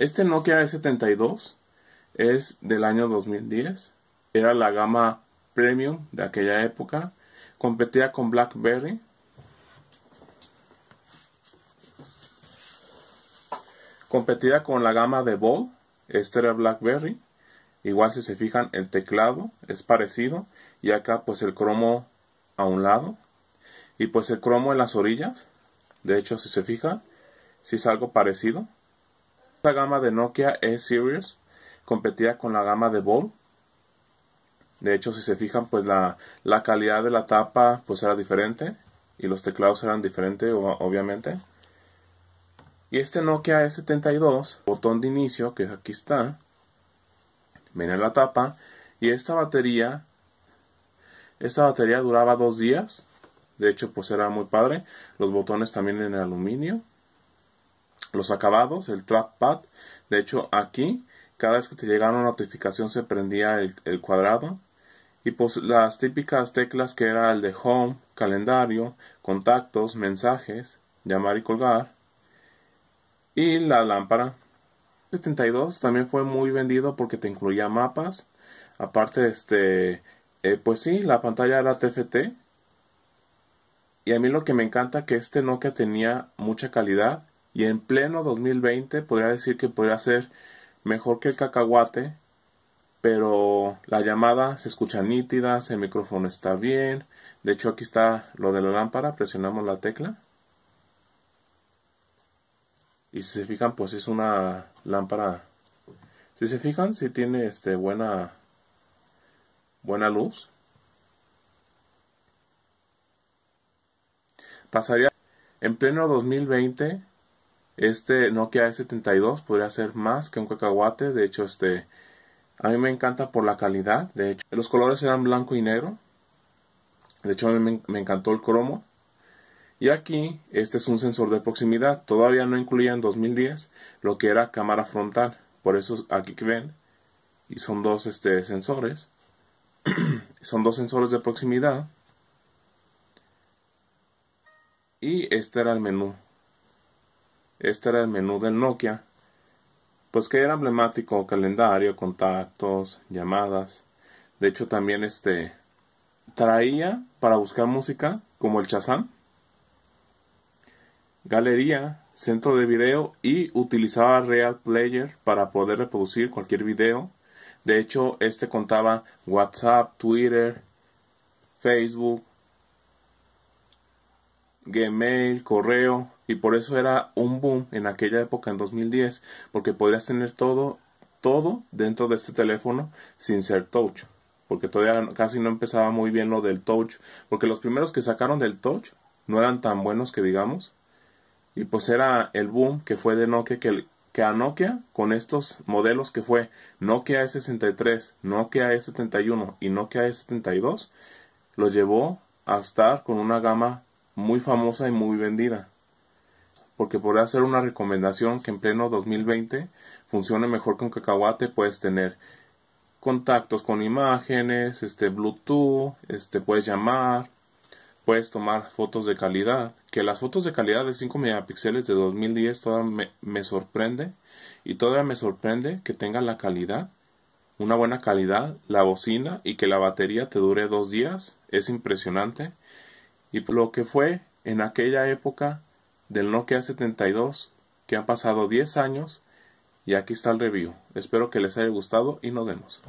Este Nokia E72 es del año 2010, era la gama premium de aquella época, competía con BlackBerry. Competía con la gama de Ball, este era BlackBerry. Igual si se fijan el teclado es parecido y acá pues el cromo a un lado y pues el cromo en las orillas. De hecho si se fijan si es algo parecido esta gama de Nokia E-Series competía con la gama de Ball. De hecho, si se fijan, pues la, calidad de la tapa pues era diferente y los teclados eran diferentes, obviamente. Y este Nokia E72, botón de inicio, que aquí está, viene la tapa. Y esta batería, esta batería duraba dos días. De hecho, pues era muy padre. Los botones también en aluminio los acabados, el trackpad. De hecho, aquí, cada vez que te llegaba una notificación se prendía el, cuadrado. Y pues las típicas teclas que era el de home, calendario, contactos, mensajes, llamar y colgar. Y la lámpara. 72 también fue muy vendido porque te incluía mapas. Aparte, este, eh, pues sí, la pantalla era TFT. Y a mí lo que me encanta que este Nokia tenía mucha calidad y en pleno 2020 podría decir que podría ser mejor que el cacahuate, pero la llamada se escucha nítida, el micrófono está bien, de hecho aquí está lo de la lámpara, presionamos la tecla y si se fijan pues es una lámpara, si se fijan si tiene este buena buena luz. Pasaría en pleno 2020 este Nokia E72 podría ser más que un cacahuate. De hecho, este a mí me encanta por la calidad. De hecho, los colores eran blanco y negro. De hecho, a mí me, me encantó el cromo. Y aquí, este es un sensor de proximidad. Todavía no incluía en 2010 lo que era cámara frontal. Por eso aquí que ven, y son dos este, sensores. son dos sensores de proximidad. Y este era el menú. Este era el menú del Nokia, pues que era emblemático, calendario, contactos, llamadas. De hecho también este traía para buscar música como el Shazam, galería, centro de video y utilizaba Real Player para poder reproducir cualquier video. De hecho, este contaba WhatsApp, Twitter, Facebook, Gmail, correo, y por eso era un boom en aquella época, en 2010, porque podrías tener todo, todo dentro de este teléfono sin ser touch. Porque todavía casi no empezaba muy bien lo del touch. Porque los primeros que sacaron del touch no eran tan buenos que digamos. Y pues era el boom que fue de Nokia, que, que a Nokia con estos modelos que fue Nokia E63, Nokia s 71 y Nokia E72, lo llevó a estar con una gama muy famosa y muy vendida porque podría hacer una recomendación que en pleno 2020 funcione mejor que un cacahuate. Puedes tener contactos con imágenes, este Bluetooth, este puedes llamar, puedes tomar fotos de calidad. Que las fotos de calidad de 5 megapíxeles de 2010 todavía me, me sorprende y todavía me sorprende que tenga la calidad una buena calidad, la bocina y que la batería te dure dos días es impresionante. Y lo que fue en aquella época del Nokia 72 que han pasado 10 años y aquí está el review. Espero que les haya gustado y nos vemos.